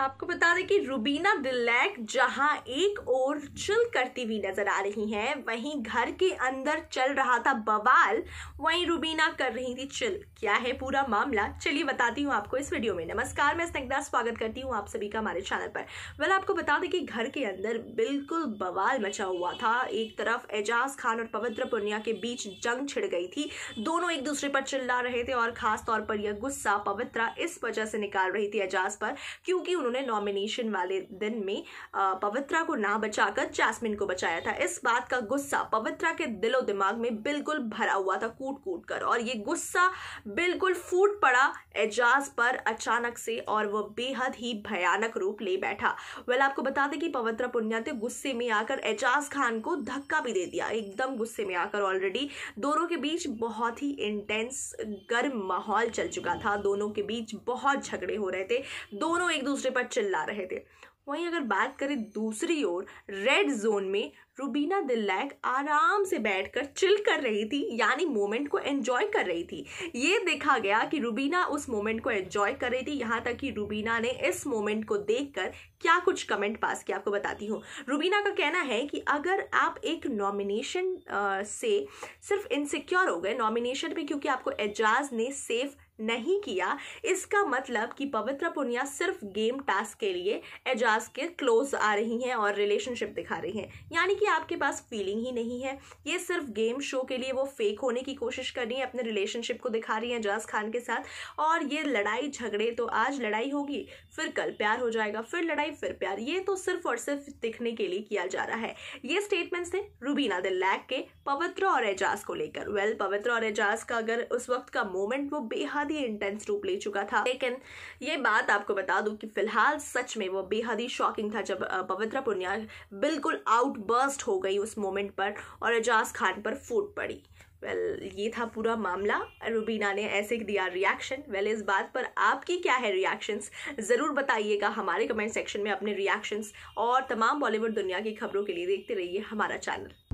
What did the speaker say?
आपको बता दें कि रूबीना दिलैक जहां एक ओर चिल करती हुई नजर आ रही हैं वहीं घर के अंदर चल रहा था बवाल वहीं रूबीना कर रही थी चिल क्या है पूरा मामला चलिए बताती हूँ आपको इस वीडियो में नमस्कार मैं स्नग्धा स्वागत करती हूँ आप सभी का हमारे चैनल पर वेल आपको बता दें कि घर के अंदर बिल्कुल बवाल मचा हुआ था एक तरफ एजाज खान और पवित्र पुनिया के बीच जंग छिड़ गई थी दोनों एक दूसरे पर चिल्ला रहे थे और खासतौर पर यह गुस्सा पवित्रा इस वजह से निकाल रही थी एजाज पर क्योंकि उन्होंने उन्होंने नॉमिनेशन वाले दिन में पवित्रा को ना बचाकर जैस्मिन को बचाया था इस बात का गुस्सा पवित्रा के दिलो दिमाग में बिल्कुल भरा हुआ था कूट कूट कर और ये गुस्सा बिल्कुल फूट पड़ा एजाज पर अचानक से और वह बेहद ही भयानक रूप ले बैठा वेल आपको बता दें कि पवित्रा पुनिया ने गुस्से में आकर एजाज खान को धक्का भी दे दिया एकदम गुस्से में आकर ऑलरेडी दोनों के बीच बहुत ही इंटेंस गर्म माहौल चल चुका था दोनों के बीच बहुत झगड़े हो रहे थे दोनों एक दूसरे पर पर चिल्ला रहे थे वहीं अगर बात करें दूसरी ओर रेड जोन में रूबीना दिल्लैक आराम से बैठकर चिल कर रही थी यानी मोमेंट को एंजॉय कर रही थी ये देखा गया कि रूबीना उस मोमेंट को एंजॉय कर रही थी यहाँ तक कि रूबीना ने इस मोमेंट को देखकर क्या कुछ कमेंट पास किया आपको बताती हूँ रूबीना का कहना है कि अगर आप एक नॉमिनेशन से सिर्फ इनसिक्योर हो गए नॉमिनेशन में क्योंकि आपको एजाज ने सेफ नहीं किया इसका मतलब कि पवित्र पुनिया सिर्फ गेम टास्क के लिए एजाज के क्लोज आ रही हैं और रिलेशनशिप दिखा रही हैं यानी कि आपके पास फीलिंग ही नहीं है ये सिर्फ गेम शो के लिए वो फेक होने की कोशिश कर रही हैं अपने रिलेशनशिप को दिखा रही हैं एजाज खान के साथ और ये लड़ाई झगड़े तो आज लड़ाई होगी फिर कल प्यार हो जाएगा फिर लड़ाई फिर प्यार ये तो सिर्फ और सिर्फ दिखने के लिए किया जा रहा है ये स्टेटमेंट्स थे रूबीना लैक के पवित्र और एजाज को लेकर वेल पवित्र और एजाज का अगर उस वक्त का मोमेंट वो बेहद बेहद ही इंटेंस रूप ले चुका था लेकिन ये बात आपको बता दूं कि फिलहाल सच में वो बेहद ही शॉकिंग था जब पवित्रा पुनिया बिल्कुल आउटबर्स्ट हो गई उस मोमेंट पर और एजाज खान पर फूट पड़ी वेल well, ये था पूरा मामला रुबीना ने ऐसे दिया रिएक्शन वेल well, इस बात पर आपकी क्या है रिएक्शंस ज़रूर बताइएगा हमारे कमेंट सेक्शन में अपने रिएक्शंस और तमाम बॉलीवुड दुनिया की खबरों के लिए देखते रहिए हमारा चैनल